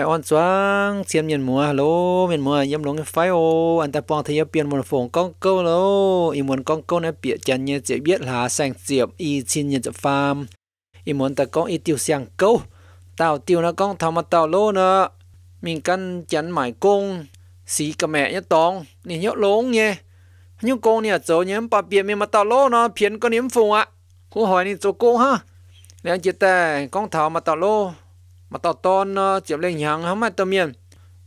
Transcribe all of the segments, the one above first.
ไปออนสวงเสียมเย็นมัวฮัลโหลเย็นมัวย่ำลงไฟโออันตะปองทยเปลี่ยนมนฝงก้องเก้าโลอีมวนก้องเก้าเนี่ยเปียจันเนี่ยเจียบเบียดหาแสงเจียบอีชินเนี่ยจะฟาร์มอีมวนตะก้องอีติวเสียงเก้าเต่าติวนะก้องทำมาเต่าโลเนาะมิงกันจันหมายกงสีกระแม่เนี่ยตองนี่เยอะลงเนี่ยยุกงเนี่ยโจเนี่ยปะเปียมีมาเต่าโลเนาะเพียนก็เนี่ยฝงอ่ะกูหอยนี่โจกงฮะแล้วจิตแต่ก้องเท่ามาเต่าโล mà tao tôn ờ, chụp lên nhàng hả mà tao miền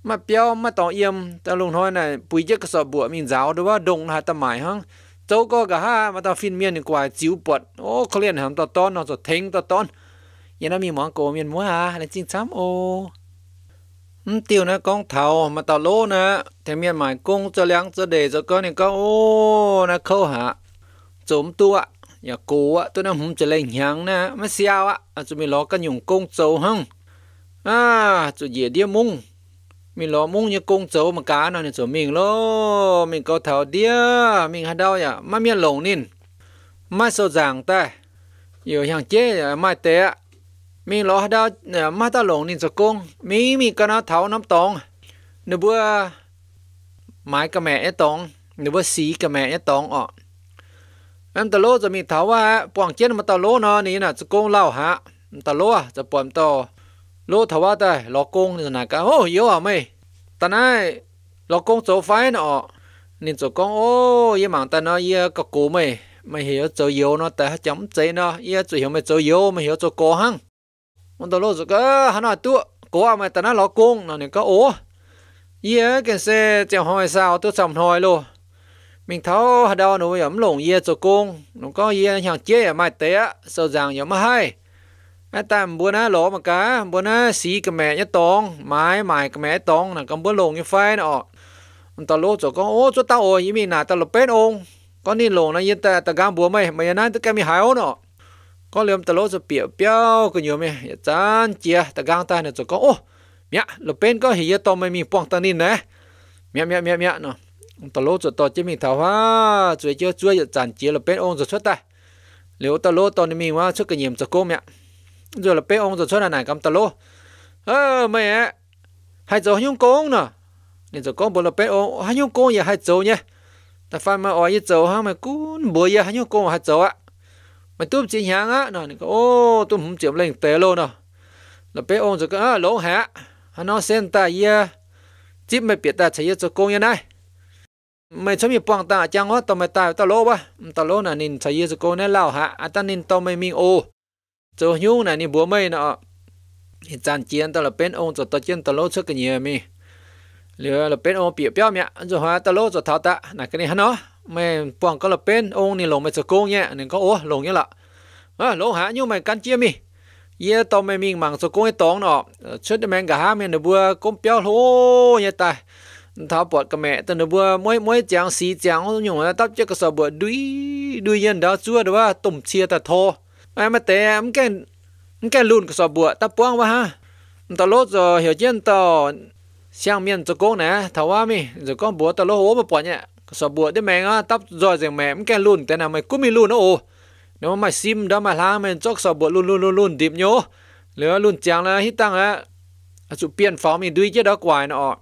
mà béo mà tao yếm tao luôn thôi này bùi cái sợ bùa mình giáo đúng không đông hai tao mãi hăng châu có cả ha mà tao phiên miên thì quài chiếu bật ô có liền hầm tao tôn nó rồi thính tao tôn vậy nó mi món cổ miên múa hả, là chính sám ô tiêu nó con thầu mà tao lô nè thì miên mãi cung cho lắng cho để cho con này có ô nó khâu hả chốm tua à. nhà cố á lên nhàng nè mà sao á à, chúng mình lo cái nhung cung châu hăng อาจุดเยียเดียมุงมีหลอมุงยังกงโจมกาหนอนเนี่ยจมิงโลมิงก็เถาเดียมิงฮัดเอาอย่าไม่เมียหลงนินไม่สดจางแต่อยู่อย่างเจ๊ไม่เตะมีหลอฮัดเอาเนี่ยไม่ตาหลงนินจะกงมีมีกระน่าเถาน้ำตองเนื้อบัวไม้กระแม่เน่ตองเนื้อบัวสีกระแม่เน่ตองอ่ะแม่ตะโลจะมีเทถาว่าปวงเจ๊มาตะโลเนอนนี่น่ะจะกงเล่าฮะตาโลจะปวดต่อ lô thảo ba tay công thì nà cả ô yếu à mày ta nay lọ công số phái nọ nên số công ô ye mạng ta nó ye có cố mày mày hiểu số yếu nó ta chấm chế nó ye chủ hiểu mày số mày hiểu số cố hăng ông ta lô số cái hắn nói cố à mày ta nó lọ công nó nên có ô ye cái xe chèo hỏi sao tôi sầm hỏi luôn mình thấu đâu nó yếm lồng yên số công nó có yên hàng chế ở mai té sâu ràng yếm hai à tạm bữa na lỗ mà cá bữa na xí cái mẹ nhất tông mái mài cái mẹ tông là cầm bữa lồng như phai nọ ta lỗ cho con ô cho tao ôi mình nà tao lỗ pet ông con đi lồng này yên ta ta gam bữa mày mày nãy tức cái mày hái ô nọ con liêm ta lỗ cho biểu biểu cái nhiều mày dạ chán chia ta gam ta nè cho con ô mẹ lỗ pet có hiểu tao mày mi quăng ta nín nè mẹ mẹ mẹ mẹ nọ ta lỗ cho tao chỉ mi thảo ha chuối chưa chuối dạ chán chia lỗ pet ông cho xuất ta liệu ta lỗ tao mi hoa xuất cái nhiệm cho cô mẹ giờ là bé ông giờ cho là này cầm tờ lô ơ ờ, mẹ hai giờ nhung con nè nên giờ con bộ là bé ông hai nhung con giờ hai giờ nhé ta phải mà ở giờ giờ ha mày cũng bữa giờ hai nhung con hai giờ ạ mày tôi chỉ nhang á nè nên ô tôi không chịu lên tờ luôn nè là bé ông giờ cái ờ, lỗ hạ nó sen ta giờ chỉ mày biết ta chỉ cho con như này mày cho nhập bằng ta chẳng hết tao mày ta tao lỗ ba tao lỗ là nên thấy giờ cô nên lao hạ à ta nên tao mày mình ô cho nhu này ni búa mây nọ hiện chăn chiến ta là bên ông cho ta chiến ta lô trước cái nhiều mi lừa là bên ông biểu biểu mẹ anh cho hóa ta lô cho tháo ta, này cái này hả nó mày bọn có là bên ông này lồng mày cho cô nhẹ nên có ô lồng như là, à ờ, lỗ hả nhưng mày căn chia mi ye to mày mình mang cho cô ấy tóng nọ ờ, trước đây mày cả hai mày nó bữa cũng biểu lô nhé ta tháo bọt cái mẹ ta nó bữa mỗi mỗi chàng xí chàng nhung tao chắc cái sợ bữa đuôi đuôi nhân đó chưa được ba tụm chia ta thô ai mà té em cái em cái lùn cái sọ bùa ta buông vào ha ta lốt rồi hiểu chuyện ta xiang miên cho cô nè thảo hoa mi rồi con bùa ta lốt hố mà bỏ nhẹ sọ bùa đấy mẹ á tóc rồi rằng mẹ em cái lùn thế nào mày cũng mi lùn nó ô nếu mà mày sim đó mà la mày cho sọ bùa lùn lùn lùn lùn điệp nhố lứa lùn chàng là hít tăng á chụp biên phó mi đuôi chứ đó quài nọ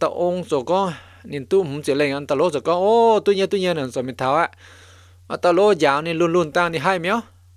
ta ông rồi con nên tu không chỉ lên anh ta lốt rồi con ô tuy nhiên tuy nhiên là rồi mình tháo á ta lốt giáo nên lùn lùn tăng thì hai miếu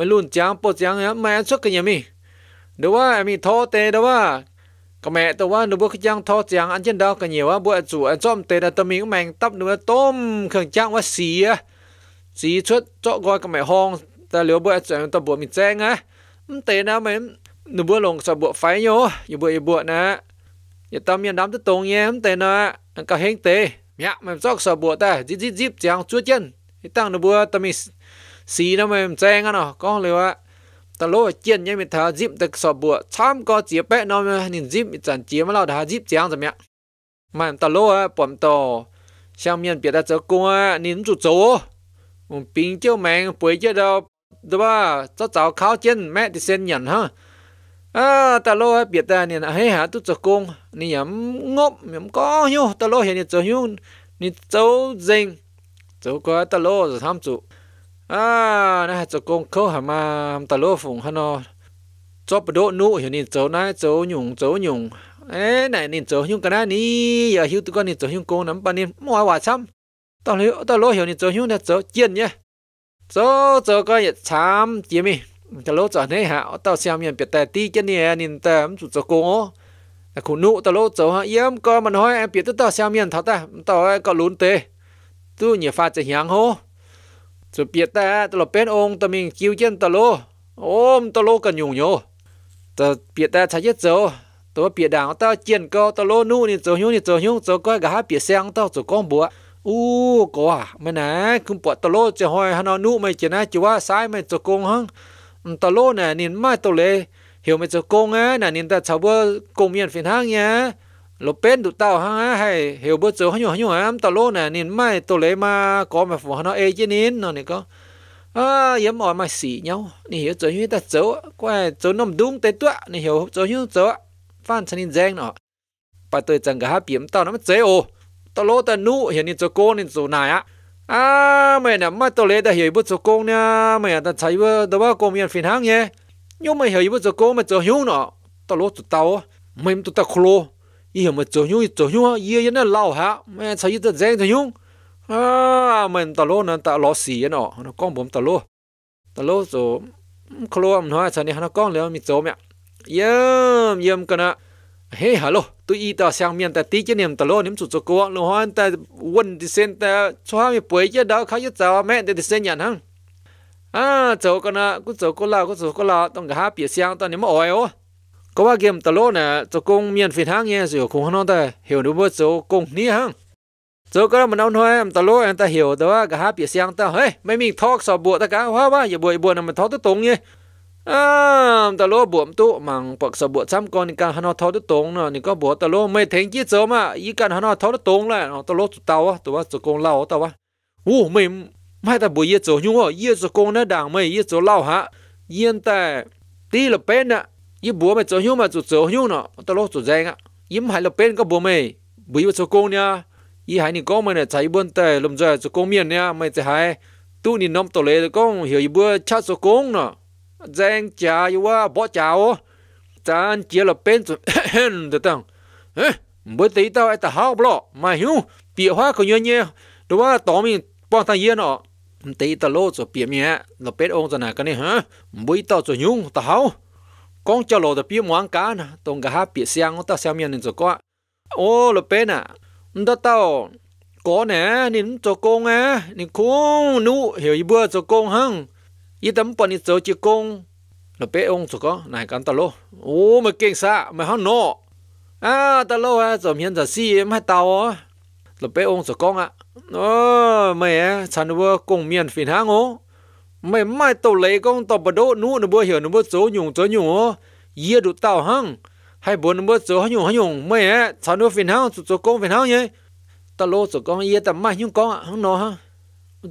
ไม่รุ่นจังปวดจังเนี่ยแม่ชกกันยังมีเดี๋ยวว่ามีท้อเตเดี๋ยวว่าก็แม่แต่ว่าหนูบ่คือจังท้อจังอันเช่นดาวกันเหนียวว่าบ่จู่อันจ้อมเตแต่มีก็แมงตับหนูต้มเครื่องจังว่าเสียสีชุดเจาะกอยก็แม่ห้องแต่เหลียวบ่จู่ตะบัวมีแจ้งนะมันเตนะแม่หนูบ่ลงสะบัวไฟโยอย่าบ่อย่าบ่นะอย่าตามยันดําตะตรงแย้มเตนะอันก็เฮงเตเนี่ยมันซอกสะบัวแต่จิ๊บๆจังจั่วเจนตั้งหนูบ่ตะมี xí nó mày chê ngã nó có lời á ta lô chiên nhé mình thà dịp tật sọ bùa chăm có chế bé nó nên dịp chẳng chế mà lo đã dịp mẹ. mà ta lô á bọn tàu sang miền biệt đã cho cô á nên chủ chỗ mình bình chiếu mạng bồi chế đâu đúng ba cho cháu khao chân mẹ thì sen nhận ha à ta lô á biệt ta nên hay hả tu cho công nên nhắm ngốc nhắm có hiu ta lô hiện nên cho hiu nên cháu dinh cháu có ta lô rồi tham chủ à na cho công khâu hàm mà ta tà phụng phùng nó, cho bờ độ nụ hiểu nên cháu na cháu nhung cháu nhung ế, này nên cháu nhung cái này ní giờ hiểu tụi con nên cháu nhung cô nắm bàn nên mua quả chăm tao hiểu tao lô hiểu nên cháu nhung là cháu chiên nhé, cháu cháu coi vậy chăm chiếm đi tao lô cho này hả tao xem miền biệt tài ti chân nè nên ta em chủ cháu cô là khu nụ tao lô cháu hả yếm coi mà nói em biết tao xem miền thật ta tao có lún tê tu nhỉ pha chạy hàng hô สุเปียแต่ตลอดเป็นองตมิงกิวเจนตะโลอมตะโลกันอยู่โยตะเปียแต่ชายเจ้าตัวเปียด่างตาเจียนก็ตะโลนู่นี่เจ้าหิ้วนี่เจ้าหิ้วเจ้าก็อยกะหาเปียแซงตาเจ้าก้องบัว อู้ก็ว่าไม่นะคุณปวดตะโลจะหอยฮานอนู่ไม่เจนะจะว่าซ้ายไม่เจ้ากงหังตะโลน่ะนินไม่ตัวเลยเหี่ยวไม่เจ้ากงอ่ะน่ะนินแต่ชาวบอร์กงเมียนฝินห้างเนี่ย lô bên tụ tao ha hay hiểu bớt chỗ hay nhủ hay am tao lô nè nên mai tao lấy ma có mà phù nó ê chứ nín nó này có à yếm ở mai xỉ nhau nè hiểu chỗ như ta chỗ qua chỗ nằm đúng tê tọa nè hiểu chỗ như chỗ phan chân nên giang nó bà tôi chẳng cả hấp yếm tao nó mất chế ô tao lô tao nu hiện nên chỗ cô nên chỗ này á à mày nè mà tao lấy ta hiểu bớt chỗ cô nè mày à, ta thấy bớt đâu bao cô miền phiền hàng nhé nhưng mà hiểu bớt chỗ cô mà chỗ hiếu nó tao lô tụi tao mày tụi tao khlo mà mà nhung, nhung nhung, à, mẹ mẹ dễ tao tao tao tao xì nó nó con con, nói, mẹ, yếm yếm cái nào hey hello tôi y ta sang miền ta tí chứ niệm ta lo niệm chủ cho cô lo hoan ta quân đi sen ta cho mi bưởi chứ đâu khai tao mẹ để đi sen nhận hăng à chỗ cái nào cứ chỗ cô lao cứ chỗ cô lao tao cả hai bìa sang tao niệm ỏi ô ก็ว่าเกมตลโดนะจะกงเมียนฟินทางเงี้ยสิคงข้างนอกแต่เหี่ยวดูบ่จะกงนี่ฮังจะก็มันเอาหน่อยตโลอดนต่เหี่ยวแต่ว่าก็หาเปียเสียงต่เฮ้ยไม่มีทอกสอบบัวตะกาว่าว่าอย่าบัวบัวนะมันทอตุตรงเงี้ยอ้ามตลโดบวมตุมังปกสอบบัวซ้ำก่อนในการหานอทอตุตรงเนาะนี่ก็บัวตลโดไม่เทงจี้เจอมาอีกันหานอทอตุตรงแหละตะโลจุเตาวตัวจะกงเล่าต่ว่าอู้ไม่ไม่แต่บัวเยอะโจยุ่งอ่ะเยอะโจกงนะด่างไม่เยอะโจเล่าฮะเยี่ยนแต่ตีละเป็นอ่ะยี่บัวไปเจอหิ้วมาจุดเจอหิ้วเนาะตลอดจุดแจงอ่ะยิ้มหายเราเป็นก็บัวไม่บุยว่าจะโกงเนี่ยยี่หายนี่ก็ไม่เนี่ยใช้บนแต่ลมใจจะโกงเมียนเนี่ยไม่จะหายตู้นี่น้ำตัวเลยก็เหี่ยวยี่บัวชาจะโกงเนาะแจงจ่าอยู่ว่าบ่จ่าอ๋อจานเจียเราเป็นจุดเฮ้นเดือดตั้งเฮ้ยบุตรีเต้าไอ้ตาห้าวบล็อกมาหิ้วเปียว่าเขาเยอะแยะหรือว่าต่อมีป้อนทางเยี่ยนเนาะตีตะโลจะเปียมีฮะเราเป็นองค์ศาสนากันนี่ฮะบุยเต้าจะยุ่งตาห้าว con cho lô tập biểu muốn cá nè tông cả hai bị sang ta xem miền nên cho con ô lô bé nè ta tao có nè nên cho con á nên cũng nu hiểu gì bữa cho con hăng ý tấm bận ít cho chỉ con lô bé à, ông cho con này cắn ta lô ô mà kinh xa mà hăng nọ à ta lô ha cho miền cho si mà tao á lô bé ông cho con á ờ mẹ chăn vừa cùng miền phiền hăng ô mày mai tàu lấy con tàu bờ đỗ nu nó bơi hiểu nó bơi số nhung số nhung yê đủ tàu hăng hay bốn nó bơi số hay nhung hay nhung mày á sao nó phiền hăng số con phiền hăng nhé tàu lô số con yê tao mai nhung con hăng nó hăng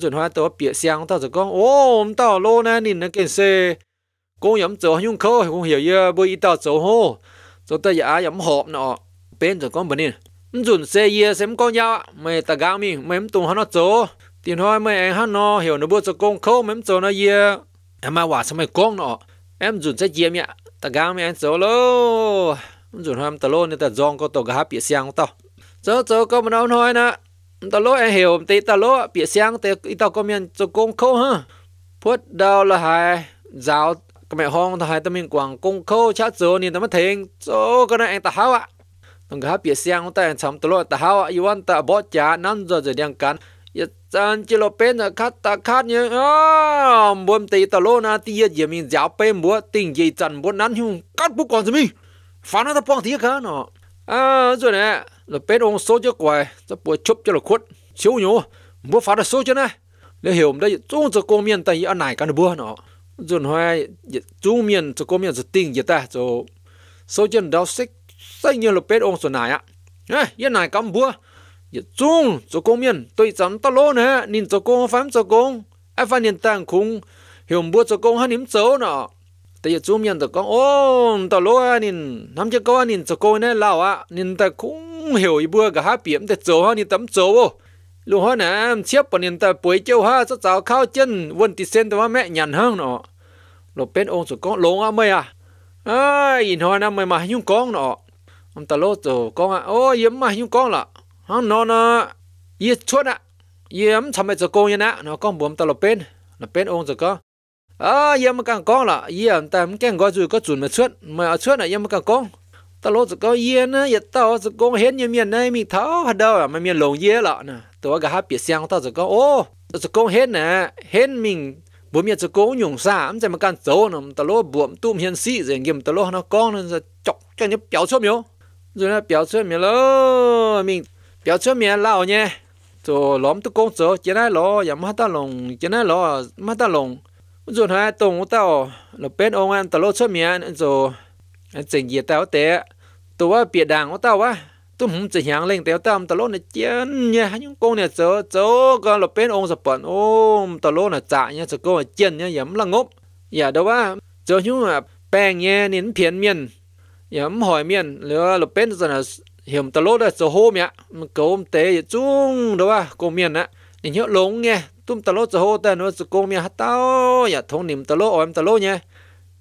chuẩn hóa tao bịa sang tàu số con ô tàu lô nè nhìn nó kiện xe con yếm số nhung khâu con hiểu yê bơ tàu tao số hô số tao giả yếm hộp nọ bên số con bên nè chuẩn xe yê xem con nhau mày ta gạo mi mày em tùng hắn nó số tiền hoa mày anh hắn nó hiểu nó bớt cho con khâu mém cho nó ye em mà hòa sao mày con nó em dùn sẽ ye mẹ ta gam mày anh số lô dùn hoa em ta lô nên ta dọn có tổ gáp bịa xiang tao cho cho có mà nói nói nè ta lô em hiểu tí ta lô bịa xiang ít tao có miền cho con khâu ha phút đau là hai giáo cái mẹ hong ta hai ta mình quảng công khâu chát rồi nên ta mất thèm cho cái này anh ta háo ạ à. Nông gá xiang ta anh chấm tao lô ta háo ạ, yêu anh ta bỏ chả năn giờ giờ điang cắn, san chi lo pe na khat ta khat nhớ à buồn tì tao lo na tia giờ mình giáo pe múa tình gì chân buồn nắn hùng cắt bút còn gì mi phá nó ta phong tía cả nó à rồi nè là pe ông số cho quậy ta bùa chụp cho là khuất chiếu nhú múa phá được số cho này nếu hiểu đây chúng cho công miền tây ở này cả nó bữa nó rồi hoài chúng miền cho công miền cho tình gì ta cho số chân đau xích xây như là pe ông số này á à, yên này cắm búa giờ chung cho công nhân tôi chẳng ta lô nè nhìn cho công phám cho công ai phải nền tảng khung hiểu bữa cho công hắn nếm xấu nọ tại giờ chung nhân cho công ô ta lô à nên nắm cho công à, nhìn cho công này lao à nhìn ta cũng hiểu ý bữa cả hai biển để chỗ hắn nên tắm chỗ ô lúc hắn nè chiếc bọn nên ta bồi châu ha cho cháu khao chân vân tì sen tao mẹ nhàn hơn nọ lô bên ông cho công lông à mày à ai nhìn hoa năm mày mà nhung con nọ ông ta lô cho công à ô yếm mà nhung con lạ nó nó nó ye chuột á yếm chăm mấy chỗ con yên á nó con buồm tao lột bên là bên ông rồi có à yếm càng con là yếm ta cái gọi rồi có chuẩn mà chuột mà chuột là yếm càng con tao lột rồi có yên á yết tao rồi con hết như miền này mình tháo hạt đâu à. mà miền lồng ye lọ nè tôi cả hai biệt sang tao rồi có ô rồi con hết nè hết mình bố mẹ cho cố nhung xa ấm chạy mà can dấu nó tao lo buộm tụm hiền sĩ rồi nghiêm tao lo nó con nó chọc cho nhấp béo chốt miếu rồi nó béo chốt miếu lô mình công giờ lo, lo 表出面老呢，做龙都工作，今天老也没得龙，今天老没得龙。rồi hai tùng tao là bên ông ăn tao lô xuất miệng anh chỉnh gì tao té tôi biệt đảng của tao á tôi không chỉ hàng lên tao tao tao lô này chén nha những con này chớ chớ con là bên ông sập bẩn ôm tao lô là chạy nha chớ con là chén nha yếm là ngốc giờ dạ, đâu á chớ những là bèn nha nín phiền miền yếm hỏi miền nữa là bên giờ là hiểm tà lô đó giờ hôm nhá cậu tế chung đó ba cô miền á nhìn hiểu lống nghe tum tà lô giờ hôm ta nó giờ cô miền hát tao nhá dạ, thông niệm tà lô em tà lô nhá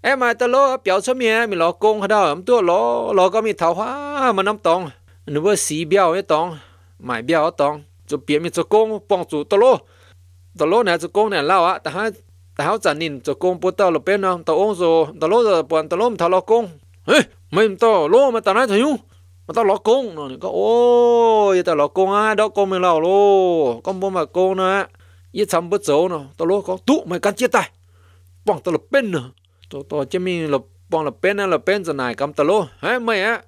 em mà tà lô biểu số miền mình lo công hay đâu em tua lọ lọ có mình thảo hoa mà nắm tòng nó vừa xí biểu ấy tòng mày biểu tòng cho biến mình cho công bằng chủ tà lô tà lô này cho công này lao á ta hai ta háo chả nín cho công bút tao lọ bên nào, tao ôm rồi tà lô giờ bọn tà lô thảo lo công Hey, mình tao lo mà tao nói thằng mà tao lọ cung nó có ô giờ tao lọ cung á đó con mình lò lô con bố mà cô nữa giờ sắm bớt dấu nó tao lọ có tụ mày cắn chết tay bọn tao là bên nữa tao tao chứ mình là bọn là bên là bên giờ này cầm tao lô hả mày á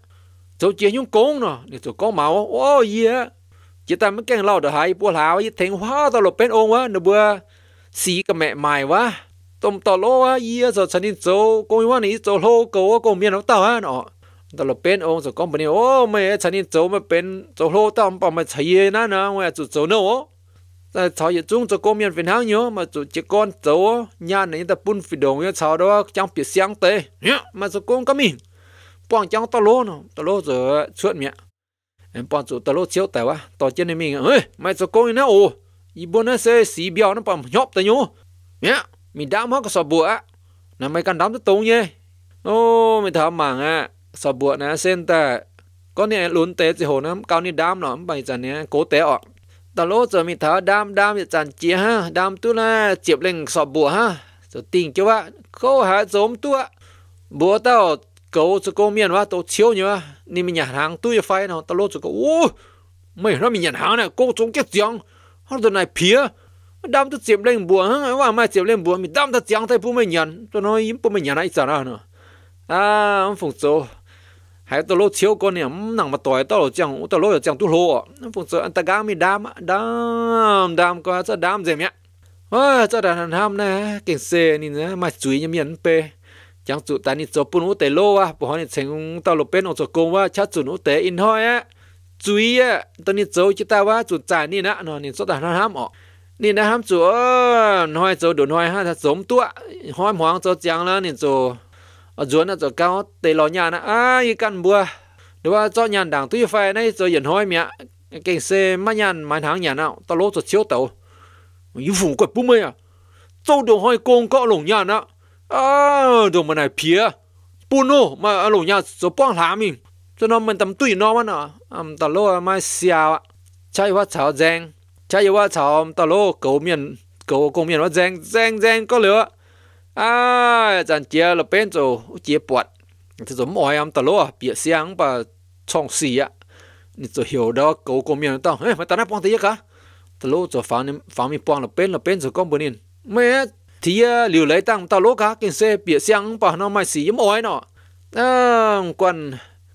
tao chia nhung cung nó để tao có máu ô gì á chỉ ta mới càng lo được hai bữa lão ấy thành hóa tao lọ bên ôm quá nửa bữa xí cái mẹ mày quá tôm tao lô á giờ giờ ฉัน đi dấu cô ấy nói dấu lô cô cô miền nó tao á nó ตลอดเป็นองค์สกอมปนี่โอ้ไม่ฉันนี่โจไม่เป็นโจโลต้องปอมมาใช้เยนะนะว่าจุดโจโนแต่ชาวจุ้งจะก้มยันเป็นห้างเยอะมาจุดเจ้าก้อนโจญาณนี่แต่ปุ่นฝีดงเนี่ยชาวดอกจังเปียเสียงเตะเนี่ยมาสกอมก็มีป้องจังตะโลเนาะตะโลจะชวนเมียเอ็มป้องจุดตะโลเชียวแต่ว่าต่อเจนนี่มีเฮ้ยไม่สกอมนะโอ้ยีบนนั่นเสียสีเบี้ยวนั่นปอมยอบแต่ยูเนี่ยมีดามฮอกก็สอบบัวนะไม่กันดามจะตรงเย่โอ้ไม่ทำมังอ่ะสบวนะเส้นแต่ก็เนี่ยลุ้นเตะสิโหน้ำเกานี่ดามหนอมไปจันเนี้ยโกเตะออกตะโลจะมีเท้าดามดามจะจันเจียฮะดามตัวน่ะเจ็บเล่งสบวฮะจะติ่งเกี่ยวว่าเขาหาสมตัวบัวเต้าเกาจะโกเมียนว่าตัวเชียวเนี่ยวะนี่มีหยาดหางตู้ยไฟเนาะตะโลจะก็โอ้ไม่เรามีหยาดหางเนี่ยโกจงเก็บจังเขาตัวไหนเพี้ยดามตัวเจ็บเล่งบัวฮะว่าไม่เจ็บเล่งบัวมีดามตัวจังแต่ผู้ไม่หยันตัวน้อยยิ้มผู้ไม่หยันไอ้สาระเนาะ啊，我们福州。hai tao lô chiếu con nè nặng mà tỏi tao chẳng tao lô chẳng tu lô phong sợ anh ta gam mi đam đam đam có cho đam gì mẹ ôi cho đàn hàng ham nè kinh xe nhìn nè mà chuối nhầm nhẫn pe chẳng tụ ta nhìn cho bún ú tế lô à bỏ nhìn xem tao lô bên ông cho công wa chắc chuẩn ú tế in hoi á chuối á tao nhìn cho chúng ta wa chuẩn trả nhìn á nó nhìn cho đàn hàng ham ọ nhìn đàn ham chuẩn hoi cho đồn hoi ha thật giống tua hoi hoàng cho chẳng là nhìn cho ở dưới nó cho cao tê lò nhà nó à y căn bùa đúng không cho nhàn đảng tuy phải này rồi dần hỏi mẹ cái xe mà nhàn mà tháng nhà nào tao lố cho chiếu tàu như phụng quật bùm mày à châu đồ hỏi công cọ lồng nhà nó à đồ mà này pía bùn ô mà lồng nhà số bong lá mình cho nó mình tầm tùy nó mà nó um tao lố mà xào à chạy qua chảo giang chạy qua chảo tao lố cầu miền cầu công miền nó giang giang giang có lửa à chẳng chia là bên chỗ chia bọt thì giống mọi em tao lúa bịa sáng và trong xì á thì chỗ hiểu đó cậu cô miệng tao ấy mà tao nói bong thấy cả tao lúa chỗ phá nên phá mình bong là bên là bên chỗ con bên in mẹ thì à, liều lấy tăng tao lúa cả kinh xe bịa sáng và nó mai xì giống mọi nó à quan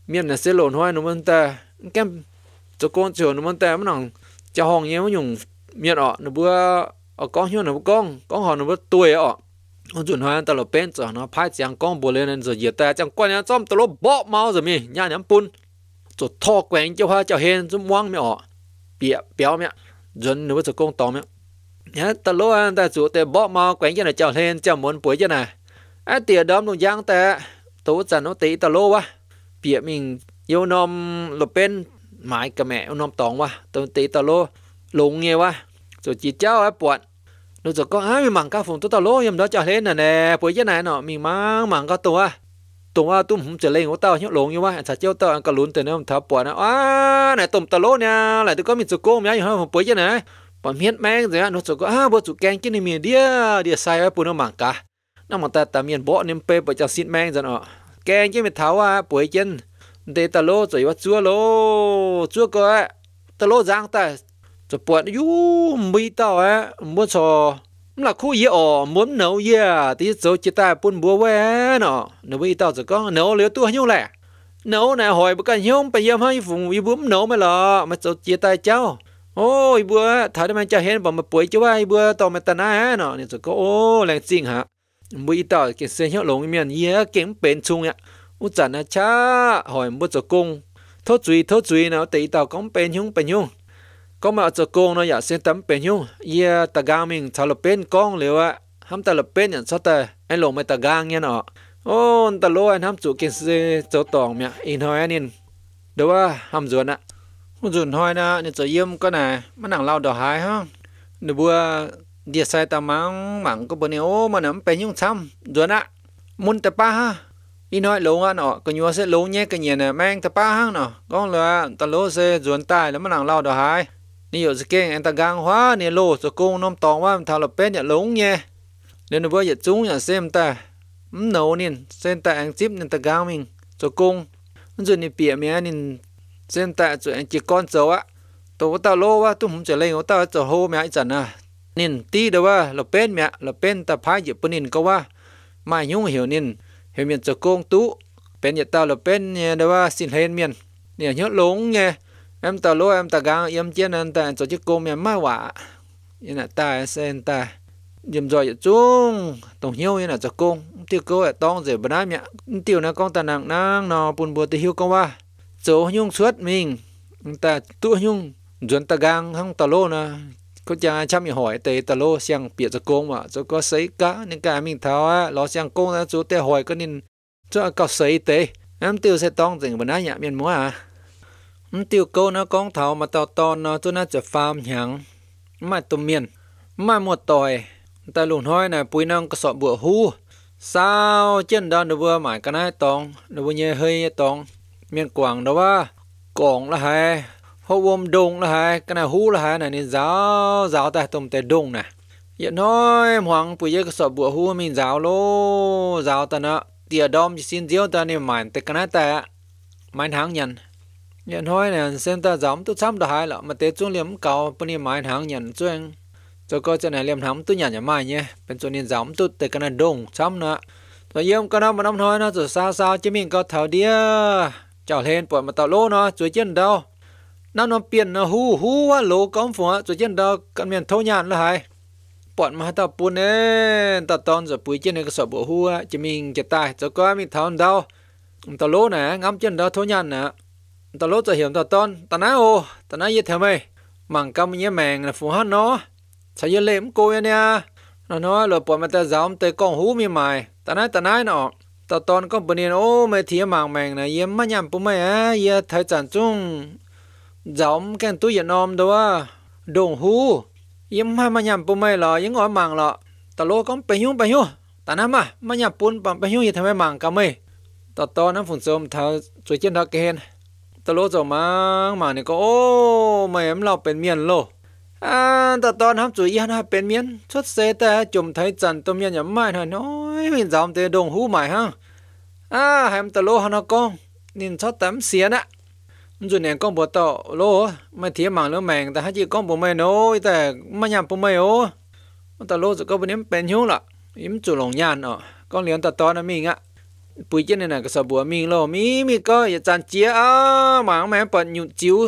miệng là sẽ lộn hoài nó vẫn ta kem chỗ con chỗ nó vẫn ta nó nằng cho hòn nhé nó dùng miệng ọ nó bữa ở ờ, con hiu nó con con hòn nó bữa tuổi ọ chuẩn hoa ta là bên cho nó phải chẳng con bồ lên rồi giờ ta chẳng quan nhá trong ta lỗ máu rồi mi nhá nhắm pun rồi thò quen cho hoa cho hen rồi muang mẹ ọ bịa béo mẹ dân nếu cho công tóm mẹ nhá ta lỗ ăn ta chủ ta bỏ máu quen cho này cho hen cho muốn bối cho này á tiền đom luôn giang ta tố chẳng nó tí ta lỗ quá bịa mình yêu nom là bên mãi cả mẹ yêu nom tóm quá tôi tí ta lỗ lùng nghe quá rồi chỉ cháu á bọn nó giờ có ai mảng cá phồng tôi tao lố em đó cho hết nè nè bữa giờ này nọ mình mang mảng cá tàu à tàu à tụm không trở lên của tao nhóc lộn như vậy thật chéo tao ăn cá lún từ nó tháo bỏ nè à này tụm tao lố nha lại tôi có mình sụp cô mấy hôm bữa giờ này bỏ miết mẹ rồi nó sụp có à bữa sụp kẹn cái này miền đĩa đĩa sai với bữa nó mảng cá nó mà ta ta miền bỏ nem pe bỏ cho xin mang rồi nọ kẹn cái mình tháo à bữa chân để tao lố rồi bắt chúa lố chúa coi tao lố giang ta จะปวดยูมีต่อเอ๊ะมัวชอมละคู่เยอม้วนเนาเยที่โจจิตาปุ่นบัวแวเนาะนวีต่อจะก็เนาเหลือตัวหิ้วแหละเนาน่ะหอยบ่กันหิ้วไปยามให้ฝูงอีบุ้มเนาไม่ล่ะมาโจจิตาเจ้าโอ้ยบัวถ้าได้มันจะเห็นบ่มาป่วยจะว่าบัวต่อมาตะนะเนาะนี่จะก็โอ้แรงจริงฮะมีต่อเก่งเสียหิ้วลงเมียนเยเก่งเป็นชุงเนี่ยอุจจานะช้าหอยบ่จะกงทอจุยทอจุยเนาะตีต่อก้องเป็นหิ้วเป็นหิ้ว có mà cho cô nó dạ sen tấm bên nhau ya ta gang mình thà lập bên con liệu á ham ta lập bên nhận sao ta anh lộ mày ta gang nghe nọ ô ta lô anh ham chủ kiến sư chỗ tòng mẹ in hỏi anh in đâu à ham ruột ạ ham ruột hỏi na nên cho yếm con này mà nàng lao đỏ hái ha nửa bữa địa sai ta mang mảng có bữa neo, mà nắm bên nhau xăm ruột ạ muốn ta pa ha in nói lâu ăn ọ cái nhua sẽ lâu nhé cái nhẹ này mang ta pa hăng nọ con là ta lô sẽ ruột tai là mà nàng lao đỏ hái นี่อยู่สเก่งอันตะกางหัวเนี่ยโลสกงน้ำตองว่ามันทำละเป็นอย่าหลงเงี้ยเดี๋ยวนึกว่าอย่าจุ้งอย่าเซมแต่อืมโนนี่เส้นแต่อังจิบเนี่ยตะกางมิงสกงมันจะนี่เปียเมียนี่เส้นแต่จะอังจีก้อนเจ้าอะตัวตาโลว่าตุ้มจะเล่นตัวตาจะโฮเมียจันนะนินตีเดี๋ยวว่าละเป็นเมียละเป็นตะพายหยิบปนินก็ว่าไม่ยุ่งเหี่ยวนินเหี่ยวเมียนสกงตู้เป็นอย่าตาละเป็นเนี่ยเดี๋ยวว่าสินเฮนเมียนเนี่ยเยอะหลงเงี้ย em tờ lúa em tờ gang em chiến em tờ cho chiếc cô em mai quả như là ta sen ta dùm rồi chung tổng hiếu như là cho công tiêu cô ở tông rồi bữa nay tiêu nó con ta nặng nang nó buồn buồn tiêu hiếu con ba chỗ nhung suốt mình ta tụ nhung dùn ta gang không tờ lô nè có cha chăm hiểu hỏi tề tờ lô sang biệt cho công mà cho có sấy cá nên cả mình tháo á lo sang công ra chú tê hỏi có nên cho có sấy tê em tiêu sẽ tông rồi bữa nay mẹ miền múa à มันติวโกนะกองเถามาต่อตอนเนาะตัวน่าจะฟาร์มหยังมาตุ่มเมียนมาหมดต่อยแต่หลุงห้อยนะปุ้ยน้องกระสอบบัวหูสาวเจ้นดอนเดบัวหมายกันนะตองเดบัวเยเฮยตองเมียนกวางเดว่ากองละหายพวมดงละหายกันนะหูละหายน่ะนี่สาวสาวแต่ตุ่มแต่ดงน่ะอย่าน้อยหวังปุ้ยเยกระสอบบัวหูมีสาวโลสาวแต่นะเตียดอมจะสิ้นเดียวแต่เนี่ยหมายแต่กันนะแต่หมายทางยัน nhận hoi nè xem ta giống tôi xăm đã hai lọ mà tế chung liếm cầu bên nhà máy hàng nhận chuyên cho coi cho này liếm hắm tôi nhận nhà máy nhé bên chỗ nên giống tôi tế cái này đúng xăm nữa rồi yếm cái nào mà năm thôi nó rồi sao sao chứ mình có thảo đĩa chào lên bọn mà tao lô nó chuối chân đâu nó nó biển nó hú hú á lô cống phủa chuối chân đâu cần miền thâu nhàn là hay bọn mà tao buồn nè tao tòn rồi bùi chân này có sọ bộ hú á chứ mình cái tài cho coi mình thảo đâu tao lô nè ngắm chân đâu thâu nhàn nè ta lốt cho hiểu ta tôn ta ná ô ta ná dễ theo mày mảng cam nhé mèn là phù hát nó sao dễ lệm cô nha nó nói là bọn mày ta dám tới con hú mi mày ta ná ta ná nó ta tôn con bên ô mày thì mảng mèn là yếm mắt nhầm bố mày á yếm thấy chẳng chung dám cái túi yên om đâu à đồn hú yếm hai mắt nhầm bố mày là yếm ngõ mảng là ta lốt con bè hiu bè hiu ta ná mà mắt nhầm bún bè hiu gì thằng mày mảng cam mày ta tôn nó phun sôm thằng chuối chân thằng kia ตลอดจอมามานี่ก็โอ้ไม่เอ็มเราเป็นเมียนโลอ่าแต่ตอนทำจุยยันฮะเป็นเมียนชุดเซแต่จุ่มไทยจันตัวเมียนอย่าไม่หน่อยน้อยมินจอมเตดงหูใหม่ฮะอ่าแฮมตลอดฮะนก็นินชอดแต้มเสียนะจุดเนี่ยก็บ่ต่อโลไม่เทียมังแล้วแมงแต่ฮะจีก็บ่ไม่น้อยแต่ไม่ยำบ่ไม่โอ้แต่โลจะก็บ่เนี้ยเป็นหิ้วล่ะอิมจุหลงยานอ่ะก็เลี้ยงแต่ตอนนั้นมีงะ bùi chân này là cái sập bùa mình lo mi mi có giờ chăn chia à mà mẹ bật nhụt chiếu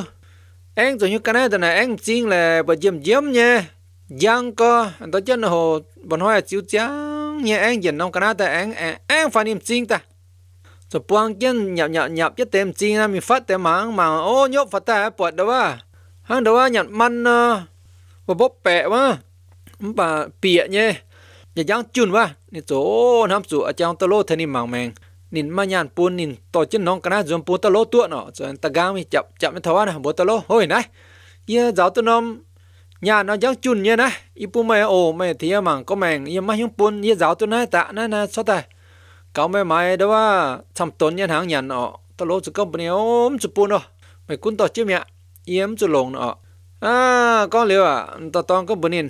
anh rồi như cái này thì này anh xin là bận giếm giếm nhé giang co anh ta chân hồ bọn hoa chiếu giang nhé anh dần nông cái này thì anh anh phải niệm xin ta rồi buông chân nhập nhập nhập chứ tem xin là mình phát tem mắng mà ô nhốt phát ta bật đâu à hàng đâu à nhận măn và bóp bẹ quá bà bịa nhé อย่ายังจุนวะนี่โจน้ำสูอาจารย์ตโลเทนี่มังแมงนินมาญานปูนนินต่อจิ้นน้องกันนะจนปูนตโลตัวเนาะจนตะกางมีจับจับไม่ทว่านะบัวตโลเฮ้ยนะเยี่ยเจ้าตัวน้องญาติน้องยังจุนเนี่ยนะอีปูแม่โอ้แม่เทียมังก็แมงยังมายังปูนเยี่ยเจ้าตัวนั้นตะนั่นนะชอบแต่เขาไม่หมายได้ว่าทำตนยันหางยันเนาะตโลจะก็เปลี่ยนจุปูนเนาะไม่คุ้นต่อจิ้มเนี่ยเยี่ยมจุลงเนาะอ่าก็เลี้ยวอ่ะตอนก็บุญนิน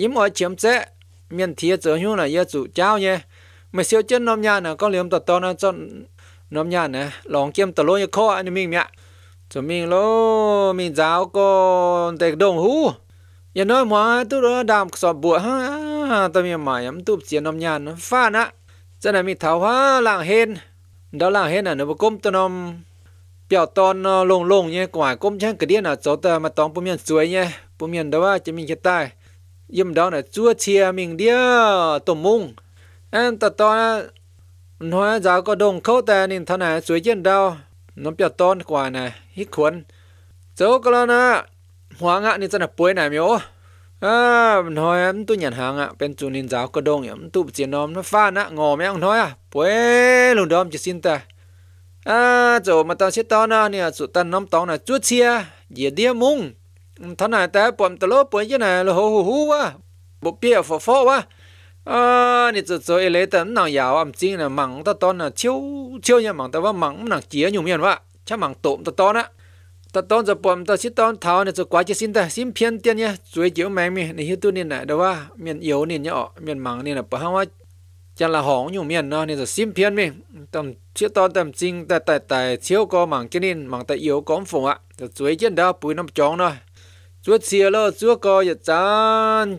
ยิ้มอ่อยเฉียมเจ๊ miền thía chớ hữu là yêu chủ cháu nhé mà siêu chân nông nhà nè con liếm tọt to nó cho nông nhà nè lòng kiếm tọt lối khó anh mình mẹ cho mình lô mình giáo con tẹt đồng hú nhà nói mà tôi đó đàm sọ bùa ha tôi mình mãi em tụp chiến nôm nhà nó pha nè cho nên mình tháo hóa làng hên đó làng hên là nó bơm côm tọt nôm biểu tòn ờ, lồng lồng nhé quả côm chắc cái điên là cháu ta mà tóm bơm miền suối nhé bơm miền đó chỉ mình hiện tại yếm đó là chúa chia mình đi tổ mung anh ta to nói giáo có đồng khâu ta nên thân này suối chân đau nó bị tôn quả này hít cuốn cháu có lo nè hóa ngạ nên chân là bối này miếu à nói em tôi nhận hàng ạ bên chủ nên giáo có đồng em tụ chiến nom nó pha nè ngò mẹ ông nói à bối lùng đom chỉ xin ta à chỗ mà tao sẽ to nè nè chỗ ta nóm tao là chúa chia dễ đi mung Ừ, thằng này ta bấm tao lốp bấm cái này là hú hú hú quá bia phò phò quá à nị chỗ chỗ ấy lấy tấm nào giàu âm chính là mắng tao to là chiếu chiếu nha mắng tao ว่า mắng nặng chía nhiều miền quá chắc mắng tụm tao to đó tao to giờ bấm tao chỉ to tháo này chỗ quá chỉ xin ta xin phiền tiền nha chuối chiếu mẹ này hiểu tôi nên này đâu wa miền yếu nên nhở miền mắng nên là bảo hao chẳng là hỏng nhiều miền nó nên là xin phiền mi tầm chiếu to tầm chính tại tại tại chiếu có mắng cái nên mắng tại yếu có phụng ạ chuối chân đó bùi năm chóng rồi chúa chia lo chúa co giờ chán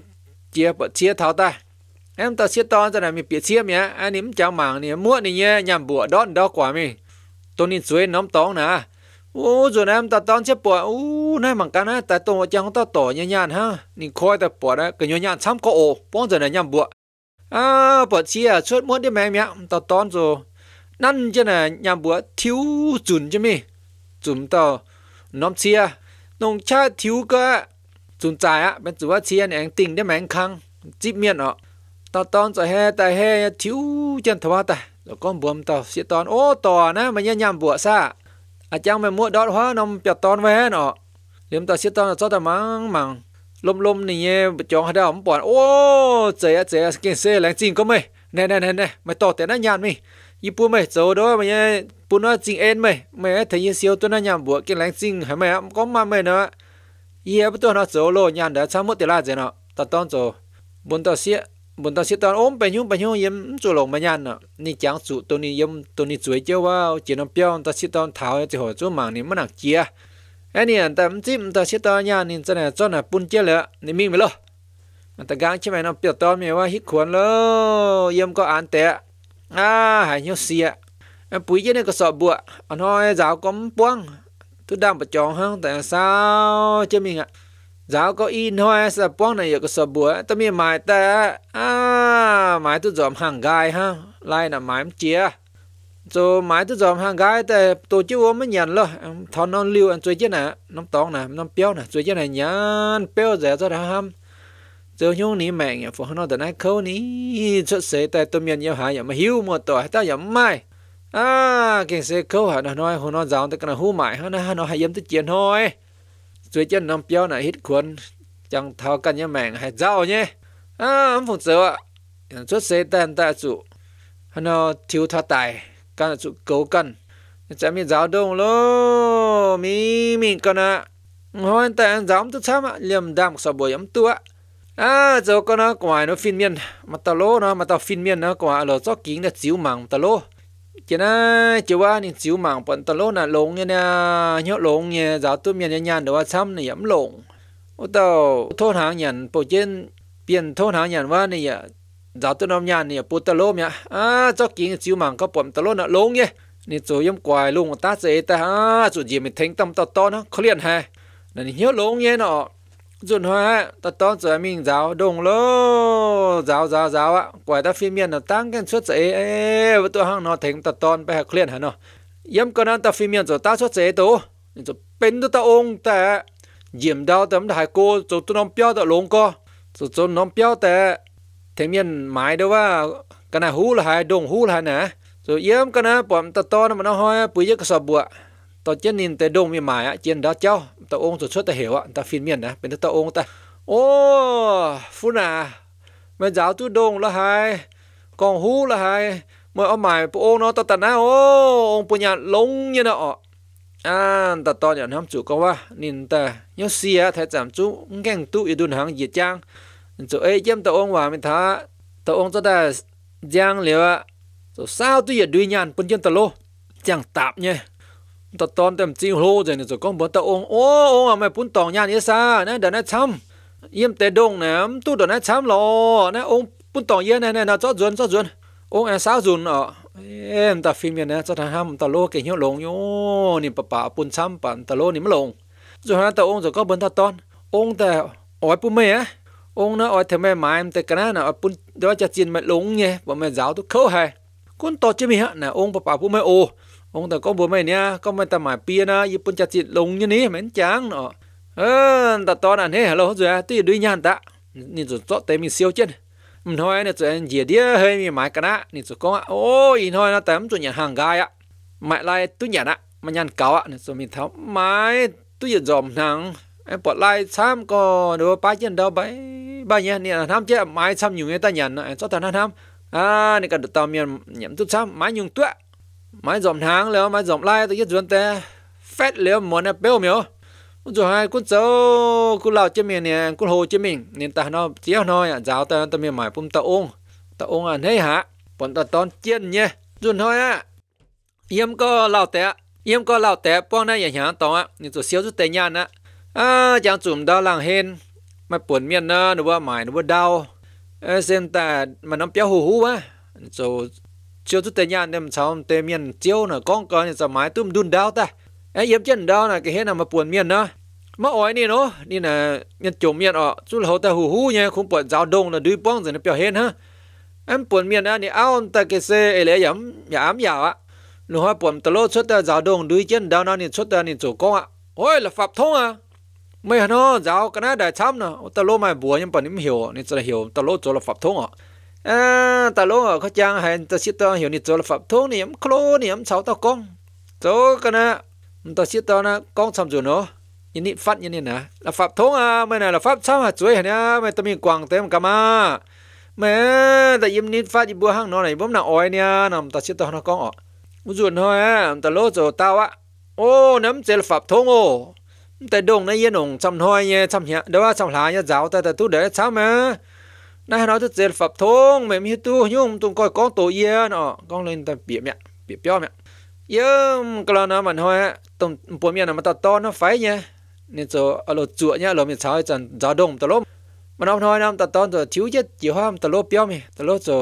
chia bớt chia tháo ta em ta chia to cho này mình biết chia nhá anh em chào mảng nè muộn nè nhá nhằm bùa đón đó quả mình tôi nên suối nóng tóng nè ô rồi em ta tón chia bùa ô nay mảng cá nè tại tôi chẳng ta tổ nhẹ nhàng ha nên coi ta bùa đó cái nhẹ nhàng sắm có ổ giờ này nhằm bùa à bớt chia suốt muộn đi mẹ nhá ta tón rồi năn cho này nhằm bùa thiếu chuẩn cho mi chúng ta nóng chia nông cha thiếu cơ chúng trái á bên chủ chi anh anh để mà anh khăng chip miệng họ ta tòn cho he ta he thiếu chân thua ta rồi con buồm tàu sẽ tòn ô tò nè mà nhá nhầm bùa xa à chăng mà mua đó hóa nông bẹt tòn với nọ liếm ta sẽ tòn là ta mắng mắng lôm lôm này nhé chọn hai đứa ông ô trời á trời á kinh xe lạnh chim có mày nè nè nè nè mày tỏ té nó nhàn mày ญี่ปุ่นไม่โจด้วยมันเนี่ย phụ nó chính em mày mày thấy như siêu tôi nó nhầm bữa cái lánh chính hay mày có mà mày nữa giờ tôi nó số lô nhàn đã sao mất tiền là gì nọ ta tao rồi bốn tao xía bốn tao xía tao ôm bảy nhung bảy nhung yếm chủ lồng mà nhàn nọ ni chẳng chủ tôi ni yếm tôi ni chuối chơi vào chỉ nó béo tao xía tao tháo chỉ hỏi chỗ mảng ni mất nặng chia anh nè ta không chịu tao xía tao nhàn nên cho này cho này bún chia lẹ ni mình mới lo mà ta gắng chứ mày nó béo tao mày ว่าฮิตควรแล้วยมก็อ่านแต่อ่าหายเหี่ยวเสีย em bùi chứ này có sợ bùa anh nói giáo có buông tôi đang bật chọn hơn tại sao chứ mình ạ giáo có in hoa sợ buông này có sợ bùa tôi mình mãi ta à mãi tôi dòm hàng gai ha lại là mãi chia rồi mãi tôi dòm hàng gai thì tôi chưa uống mới nhận luôn, thon non lưu anh chơi chứ nè nóng tóng nè nóng béo nè chơi chứ này nhắn béo rẻ cho đã ham giờ nhung ní mẹ nhỉ phụ nó từ nãy khâu ní xuất xế tại tôi miền yêu hải, nhỉ mà hiu một tuổi ta nhỉ mai à cái xe câu hả nó nói hồ nó giàu tức là hú mãi hả nó hay dám tới chuyện thôi dưới chân nó béo này hít cuốn chẳng thao cần nhà mạng hay giàu nhé à ông phụng sợ ạ xuất xe tan ta chủ hả nó thiếu thoát tài căn là chủ cấu cần chả mi giáo đông lô mi mi con ạ hồi tại anh giáo tôi sao ạ liềm đam sợ bồi ấm tua à giờ con nó quài nó phin miên mà tao lô nó mà tao phin miên nó quài là chó kính là chiếu màng tao lô chỉ na chiều qua những chiều mảng bận tao lỗ na lộn nha nha nhớ lồng nha giáo tôi miền nhà đồ xăm này yếm lồng ô tao thôn hàng nhàn bộ trên biển thôn hàng nhàn qua này à. giáo tôi nông nhàn này à, bút tao lỗ nhá à cho kiến chiều mảng có bận tao lỗ na lộn nha nên chỗ yếm quài luôn ta sẽ ta ha chỗ gì mình thánh tâm tao to nó khó liền ha nên nhớ lồng như nọ dồn hoa ta to giờ mình giáo đồng lô giáo giáo giáo ạ quả ta phi miền nó tăng cái suất dễ với tôi hàng nó thành ta ton bài học liền hả nó yếm con ăn ta phi miền rồi ta suất dễ tố rồi bên tôi ta ông ta diệm đau tấm đại cô rồi tôi nông béo ta lông co rồi tôi nông béo ta thế miền mãi đâu wa cái này hú là hai đồng hú là hai nè rồi yếm con ăn bọn ta to nó mà nó hoa giờ giấc sập bùa tao chết nín tới đông mi mài á chiến đó cháu tao ông tụt suốt tao hiểu á tao phiền miền nè, bên đó tao ông ta ô phú nà mày giáo tu đông là hai còn hú là hai mày ở mài ông nó tao tận á ô ông bùn nhà lông như nọ à ta to nhận hám chủ có wa nín ta nhớ xia thầy giảm chú ngang tu y đun hàng diệt trang chỗ ấy chém tao ông hòa mình thả, tao ông tao đã giang liệu á sao tu y đuôi nhàn quân chân tao lô chẳng tạm nhé ta ton tem chi hô rồi nữa rồi con bữa ta ôm ô ô à mày bún tòng nhà như sa nè đợt nè chấm yếm tê đông nè tu đợt nè chấm lo nè ôm bún tòng yên nè nè nó chót dùn chót dùn ôm em sao dùn ờ em ta phim nè chót thằng ham ta lô cái hiếu lồng nhô nè bà bà bún chấm bà ta lô nè mà lồng rồi hắn ta ôm rồi con bữa ta ton ôm ta ỏi bún mè á ôm nó ỏi thêm mè mà em tê cái nè nè bún đó chặt chín mày lồng nhé bọn mày giáo tôi khâu hay con to chưa mi hả nè ôm bà bà bún mè ô ông ta có bố mày nha có mày ta mãi pia na y bún chặt chịt lùng như ní mến chán nọ ờ, ta to nản hết hello rồi tuy đuôi nhàn ta nhìn rồi tốt tay mình siêu chân mình nói là tụi anh dìa đĩa hơi mình mãi cả nã nhìn rồi có ôi nhìn thôi là tấm tụi nhà hàng gai ạ mãi lại tụi nhà nã mà nhàn cáo ạ rồi mình tháo mãi tụi giờ dòm hàng em bỏ lại xăm có đồ ba chân đâu bấy ba nhà nè tham chứ mãi xăm nhiều người ta nhận cho ta tham à nè cả được tao miền nhậm chút xăm mãi nhung tuyết mai dòm tháng léo mai dòm lai tôi nhất dùn tè phét léo món nè béo miếu cũng rồi hai cũng cháu cũng lao trên miền nè cũng hồ trên miền nên ta nó chéo nói à giáo ta ta miền mải phun ta ôn ta ôn à thế hả bọn ta tón chiên nhé dùn thôi á yếm có lao tè yếm có lao tè bọn này nhà hàng tông á nên tôi xíu chút tè nhàn nè à chẳng chùm đau lăng hên mà buồn miên nè nó bơ mải nó bơ đau ê xem ta mà nó béo hù hù á rồi chiều chút tới nhà nem cháu tê miền chiều nè con con giờ mái tụm đun đau ta ấy yếm chân đau nè cái hết nằm mà buồn miền nữa mà ói nè nó nè là nhân chủ miền ọ chút là hậu ta hù hù nha không buồn giáo đông là đuôi bong rồi nó biểu hiện ha em buồn miền anh nè áo ta cái xe ấy lấy yếm yếm yào á lúc hoa buồn tao lót chút ta giáo đông đuôi chân đau nè chút ta nè chủ con ạ ôi là pháp thông à mấy nó giáo cái này đại chăm nè ta lót mày bùa nhưng bọn nín hiểu nên sẽ hiểu ta lót chỗ là pháp thông ạ à ta lô có chàng hay ta sĩ to hiểu ni cho là pháp thô niệm khlo niệm sáu tao con cho cái na ta sĩ to na con xăm dù nó như ni phát như ni nè là pháp thô à mày này là pháp sao hả chuối hả nha mày tâm mình quảng tem cả mà mẹ ta yếm ni phát yếm bữa hăng nó này bấm nào oi nha nằm ta sĩ to nó con ọ muốn thôi á ta lo cho tao á ô nấm chế là pháp thô ô ta đồng này yên ổng chăm thôi nha chăm hiện đó chăm lá nha giáo ta ta tu để sao mà nay nói rất dễ phập thông mẹ mi tu nhưng tụng coi con tổ yên nó con lên ta bịa mẹ bịa béo mẹ yếm cái nó mình thôi tụng bố mẹ nó mà tao to nó phải nhé nên cho ở lô chuột nhá lô mình sao chẳng giá đông tao lốm mà nói nói nó tao to rồi thiếu chết chỉ hoa tao lô béo mẹ tao lô cho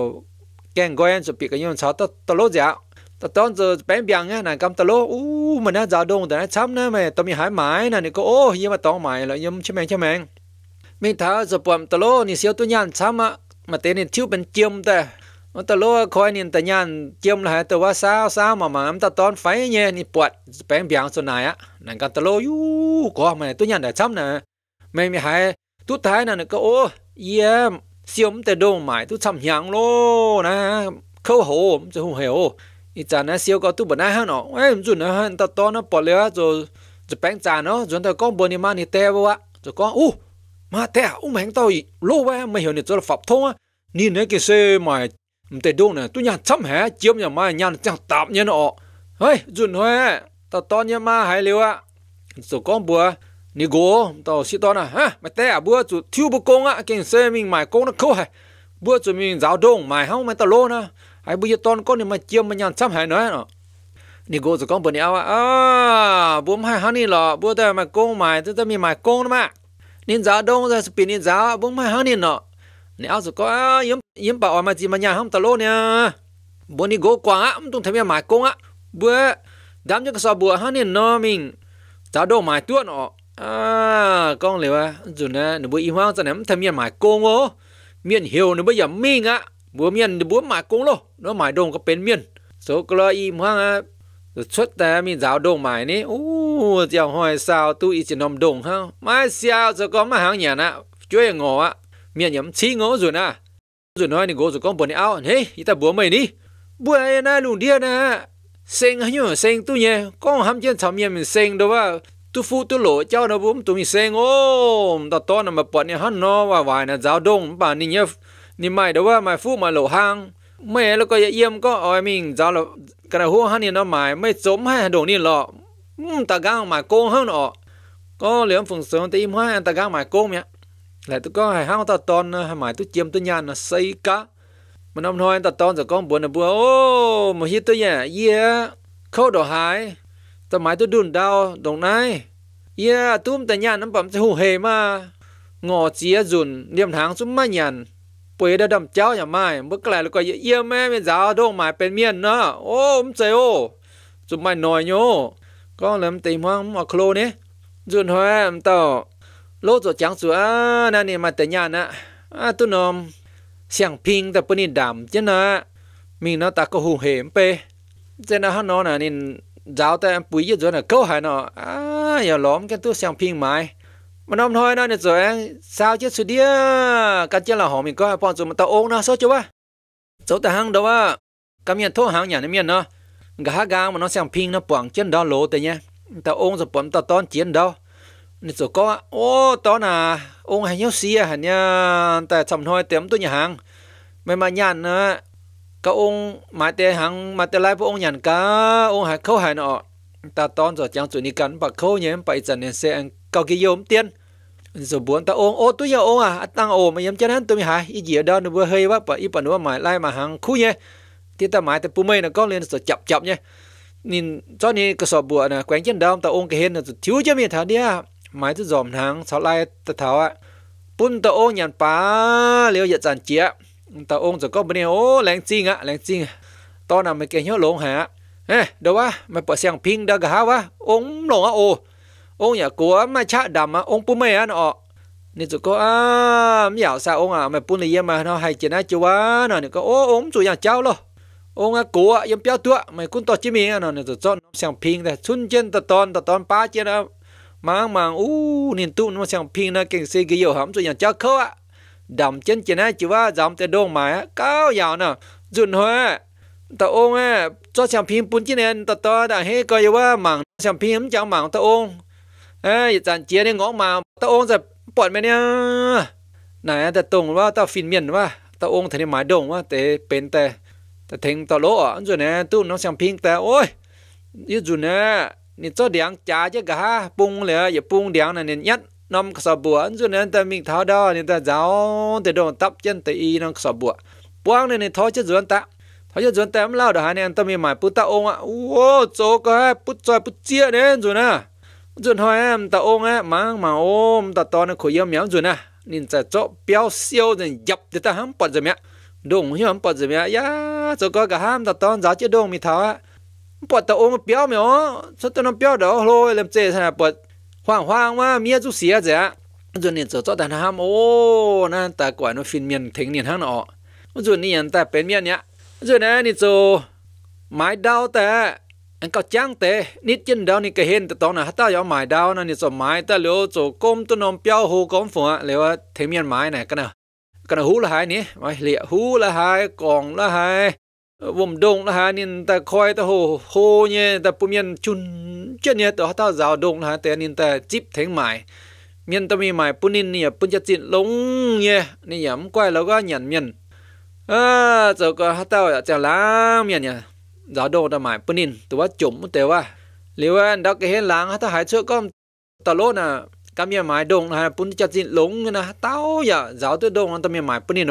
kèn gọi anh cho bị cái nhau sao tao tao lô dạo tao to rồi bén biang nhá này cầm tao lô u mình nó giá đồng tao nó chấm nữa mẹ tao mình hái mãi này có ô nhưng mà tao mãi là nhưng chém mèn chém mèn mình tháo giờ bầm tao lô nị siêu tôi nhàn chăm á mà tên nị thiếu bên chiêm ta mà tao lô coi nị tao nhàn chiêm là tao quá sao sao mà mà em tao tón phái nhẹ, nị bọt bén biang số này á nàng cả tao lô yu có mà tôi nhàn để chăm nè mày mày hay tôi thấy nè cái ô yeah siêu tao đâu mày tôi chăm nhàng lô nè khâu hồ tôi không hiểu ít chả nè siêu có tôi bữa nay hơn nọ, em chuẩn nó hơn tao tón nó bọt lẽ rồi rồi bén chả nó rồi tao có bận đi mà nị tè vô á rồi có u mà thế à ông hàng tôi lô ba mày hiểu được cho là pháp thông á nhìn nè cái xe mà để đâu này tôi nhàn chấm hả chiếm nhà mai nhàn chẳng tạm nhân họ hey dùn hoa tao to nhà ma hay liệu á số con bùa nị gỗ tao xí to nè ha mày té à bữa chủ thiếu bữa công á cái xe mình mày công nó khâu hả bữa chủ mình giáo đông mày không mày tao lô nè ai bây giờ con con này mà chiếm mà nhàn chấm hả nữa nọ nị gỗ rồi con bữa áo à bữa mày hắn đi lọ bữa tao mày công mày tao tao mày công đó mà nên giá đông ra bị nên giá bông mai hai nên nọ nè áo có à, yếm yếm bảo à, mà gì mà nhà không ta lô nè bữa ni gỗ quá ông tung thấy mày công á bữa đám cho cái sao bữa hàng nên nọ mình giá đông mày tuốt nọ à con liệu à rồi nè nửa bữa im hoang cho ném thấy miền mày công ô miền hiểu nửa bữa giờ mình á bữa miền nửa bữa mày công lô nó mày đông có bên miền số cái loại im hoang á rồi xuất ta mình giáo đồng mãi ní ô chào hỏi sao tu ít chỉ nằm đồng ha mai sao giờ có mà hàng nhà nè chơi ngộ á miệng nhầm, chi ngộ rồi nè rồi nói thì ngộ rồi con buồn áo hey ít ta búa mày ní búa ai na luôn điên nè sen hay nhở sen tu nhé con ham chơi thầm nhé mình sen đâu á à. tu phu tu lộ cháu nó búm tụi mình sen ôm, ta to nằm mà bọn này hắn nó và vài nè giáo đồng bà ní nhớ ní mày đâu á à, mày phu mà lộ hàng mẹ nó có yếm có ôi mình giáo là กระหัวฮันนี่นะหมายไม่จมให้ดงนี่หรอกตะก้างหมายโกงฮันออกก็เหลือมฝุ่นเสริมตีมให้ตะก้างหมายโกงเนี่ย lại ừ, tôi có hai hao ta ton hai mãi tôi chiếm tôi nhàn là xây cá mà năm thôi ta ton rồi con buồn là bữa ô mà hít tôi nhẹ yeah khâu đồ hái ta mãi tôi đun đau đồng này yeah tôm ta nhàn nó bấm sẽ hù hề mà ngò chia dùn niệm tháng xuống mà nhàn ปุวยดดำเจ้าอย่าไม่เมื่อไกลแล้วก็เยี่ยมแม่เป็จ้าดงหมายเป็นเมียนนะโอ้มเจโอจุไม่หน่อยโยก็ลมตีมังมาโคลนี่จุนหอวมต่อโลจดจังสัวนั่นนี่มาแต่ยานนะอาตุนอมเสียงพิงแต่ปนิดำเจ้านะมีนาตาก็หูเหมไป เจ้านะฮะนอนน่นนี่จ้าแต่ปุ๋ยเยอะจน่ะเก้าหายเนาะอาอย่าล้อมกันตัวเสียงพิงไหม mà nó thôi nó rồi sao chứ sự đĩa cái chết là họ mình coi bọn rồi mà tao ôn nó số chứ ba số ta hăng đâu á cái miền thô hàng nhà nó miền nó gà gà mà nó xem pin nó bỏng chân đó lố tới nhé tao ôn rồi bỏng tao tón chiến đâu nên rồi có ô to nà ôn hay nhau xia à hả nha tại sầm thôi tiệm tôi nhà hàng mày mà nhàn nữa cái ôn mà tê hàng mà tê lại bộ ôn nhàn cả ôn hay khâu hay nọ ta tón rồi chẳng chuẩn đi cắn bạc khâu nhé bậy dần nên xe ăn cầu kỳ yếm tiền rồi buồn ta ôm ô tôi giờ ôm à, à tăng ô mà yếm chân hắn tôi mới hại ý gì ở đó nó vừa hơi quá bởi ý bản nó mãi lại mà hàng khu nhé thì ta mãi ta pu mây nó có lên rồi chập chập nhé nên cho nên cái sọ bùa nè quán chân đông ta ôm cái hen là thiếu cho mình thằng đi à mãi dòm hàng sáu lai ta thảo ạ à. bún ta ôm nhàn pá liêu giật giàn chia ta ôm rồi có bên này ô lén chinh ạ lén chinh to nào mày kia nhớ lộn hả đâu á mày bỏ sang pin đã gà quá ôm lộn á ô ông nhà của mà cha đầm á ông bố mẹ anh ọ nên tụi có à mấy ảo sao ông à mày bố này mà nó hay chuyện á chú á nó nên có ô ông chủ nhà cháu lo ông à của em béo tua mày cũng to chứ mình nó nên tụi cho nó sang pin đây xuân chân tờ ton tờ ton ba chân á mang mang u nên tụi nó sang pin nó kinh sĩ cái yêu hấm chủ nhà cháu khâu á đầm chân chân á chú dám dòng tên đông mà cao giàu nè dùn hoa tao ông à cho sang pin bún chứ nên tờ to đã hết coi yêu á mảng sang pin chẳng mảng tao ông ấy dàn chia đi ngõ mà tao ôn giờ bọn mày nha này ta tùng quá tao phìn miền quá tao ôn thấy mái đồng quá tế bên tè ta thèn tao lỗ ở rồi nè tu nó sang pin tè ôi yêu dù nè cho điang chả chứ cả bung lẹ giờ bung điang này nhất năm sọ bùa rồi nè ta mình tháo đó nè ta giáo tế đồ tập chân tế y năm sọ bùa buông này nè tháo chứ rồi ta tháo chứ rồi ta em lao đó hai nè ta mình mải bút ta ôn à ô chỗ cái bút chơi bút chia nè rồi nè จุนหอยแตาองอมังมาอมตาตอนน้ขยมียจุนนะนินจะเจาะเปียวเซียวจนยับเดต๋ห้ามปัดจะเมียดงหิมปัดจะเมียยาจะก็กะห้ามตาตอนจ้าเจดงมีเท้าปัดตาองเปียวเมียฉชนตอนั้นเปียวเดี๋ยอโหลเลมเจใชะปัดหวางหวางว่าเมียจุเสียจ้ะจุนนี่จะเจาะแต่ห้ามโอ้นั่นแต่ก่นว่าฟินเมียนถึงเนี่ยทั้งนอจุนนี่ยันแต่เป็นเมียเนี้ยจุนนี่นี่จูไม้ดาวแต่อันก็จ้างเตนิดจินดาวนี่ก็เห็นแต่ตอนน่ะฮัตตายอมหมายดาวนั่นนี่สมัยแต่เหลียวโจกมตัวนมเปียวหูกอมฝัวเหลียวเทมียนหมายน่ะกันน่ะกันหูละหายนี่ไว้เหลียหูละหายกองละหายวมดงละหายนี่แต่คอยแต่โหโหเนี่ยแต่ปุเมียนจุนเจเนี่ยต่อฮัตตาจาวดงละหายแต่นี่แต่จิบเทงหมายเมียนตะมีหมายปุนินเนี่ยปุญจะจิตลงเนี่ยนี่ยำก้อยแล้วก็หยันเมียนเออเจ้าก็ฮัตตาจะล้าเมียนเนี่ย giáo đồ ta mãi bên in tụi chủng một tiêu liệu anh đã cái hết láng hả ta hãy có ta lô nè cam nhà mãi đồng là bún chặt dịn lúng như dạ, là tao giờ giáo tôi đồng ta miền mãi bên in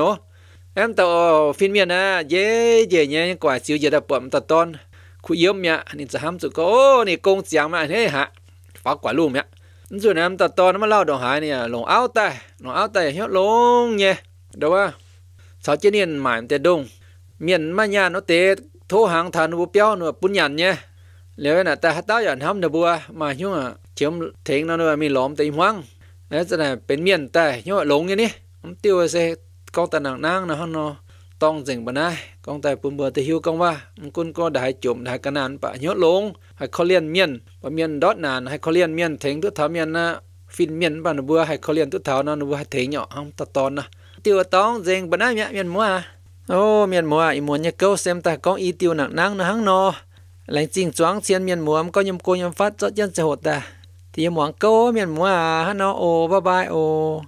em tao phiên miền à dễ dễ nhé quả xíu giờ đã bậm ta ton khu yếu mẹ nên sẽ ham tụi cô này công giảng mà thế hả phá quả luôn mẹ rồi em ta to nó mà lao đồ hải này lồng áo tay lồng áo tay hết luôn nhé đâu à sáu chín niên mãi tê đông miền mà nhà nó tê thu hàng thà nụ béo nụ bún nhàn nhé nếu nè ta ta nhận hâm nụ bùa mà nhưng mà chiếm thính nó nụ mình lõm tay hoang đấy thế này bên miền ta nhưng mà lống như ní ông tiêu xe con ta nàng nang nó nó tông dừng bữa nay con ta bùn bùa thì hiu công va con có đại chụm đại cái nạn bà nhớ lống hay khó liên miền và miền đốt nàn, hay khó liên miền thính thứ thảo miền à, phim miền bà nụ bùa hay khó liên thứ thảo nó nụ bùa thính nhỏ hông ta tòn tiêu tông dừng bữa nay miền mua à ô miền mùa ý muốn nhạc xem ta có ý tiêu nặng năng nó hăng nó lãnh trình choáng xiên miền mùa có nhầm cô nhầm phát cho chân sẽ hột ta thì muốn câu miền mùa nó ô bye bye ô